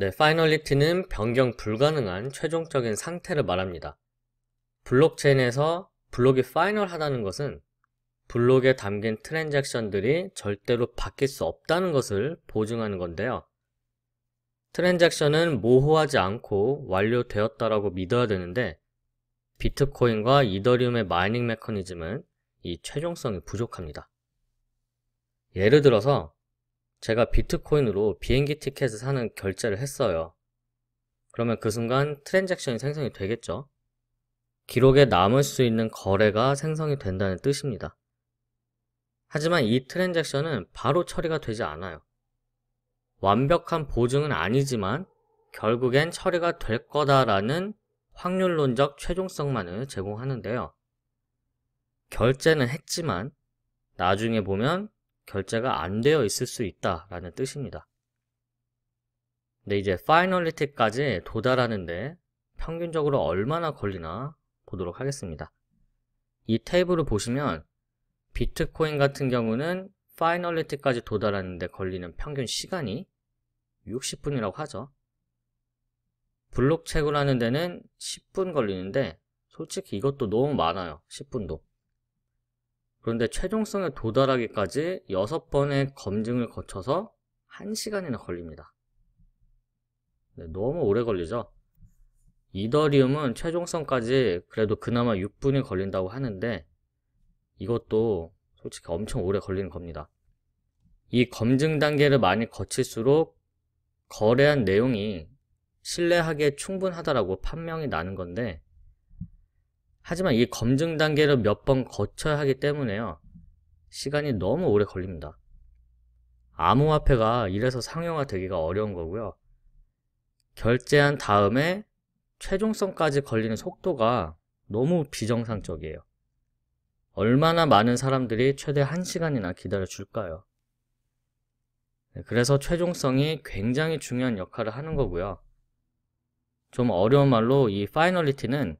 네, 파이널리티는 변경 불가능한 최종적인 상태를 말합니다. 블록체인에서 블록이 파이널하다는 것은 블록에 담긴 트랜잭션들이 절대로 바뀔 수 없다는 것을 보증하는 건데요. 트랜잭션은 모호하지 않고 완료되었다라고 믿어야 되는데 비트코인과 이더리움의 마이닝 메커니즘은 이 최종성이 부족합니다. 예를 들어서 제가 비트코인으로 비행기 티켓을 사는 결제를 했어요. 그러면 그 순간 트랜잭션이 생성이 되겠죠. 기록에 남을 수 있는 거래가 생성이 된다는 뜻입니다. 하지만 이 트랜잭션은 바로 처리가 되지 않아요. 완벽한 보증은 아니지만 결국엔 처리가 될 거다라는 확률론적 최종성만을 제공하는데요. 결제는 했지만 나중에 보면 결제가 안 되어 있을 수 있다라는 뜻입니다. 근데 이제 파이널리티까지 도달하는데 평균적으로 얼마나 걸리나 보도록 하겠습니다. 이 테이블을 보시면 비트코인 같은 경우는 파이널리티까지 도달하는데 걸리는 평균 시간이 60분이라고 하죠. 블록 채굴하는 데는 10분 걸리는데 솔직히 이것도 너무 많아요. 10분도. 그런데 최종성에 도달하기까지 6번의 검증을 거쳐서 1시간이나 걸립니다. 네, 너무 오래 걸리죠? 이더리움은 최종성까지 그래도 그나마 6분이 걸린다고 하는데 이것도 솔직히 엄청 오래 걸리는 겁니다. 이 검증 단계를 많이 거칠수록 거래한 내용이 신뢰하기에 충분하다라고 판명이 나는 건데 하지만 이 검증 단계를 몇 번 거쳐야 하기 때문에요. 시간이 너무 오래 걸립니다. 암호화폐가 이래서 상용화 되기가 어려운 거고요. 결제한 다음에 최종성까지 걸리는 속도가 너무 비정상적이에요. 얼마나 많은 사람들이 최대 1시간이나 기다려 줄까요? 그래서 최종성이 굉장히 중요한 역할을 하는 거고요. 좀 어려운 말로 이 파이널리티는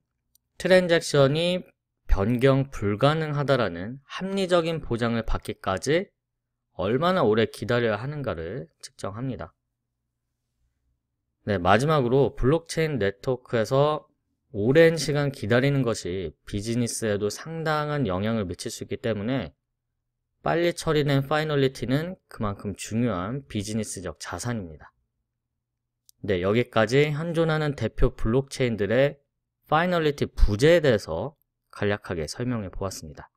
트랜잭션이 변경 불가능하다라는 합리적인 보장을 받기까지 얼마나 오래 기다려야 하는가를 측정합니다. 네, 마지막으로 블록체인 네트워크에서 오랜 시간 기다리는 것이 비즈니스에도 상당한 영향을 미칠 수 있기 때문에 빨리 처리된 파이널리티는 그만큼 중요한 비즈니스적 자산입니다. 네, 여기까지 현존하는 대표 블록체인들의 파이널리티 부재에 대해서 간략하게 설명해 보았습니다.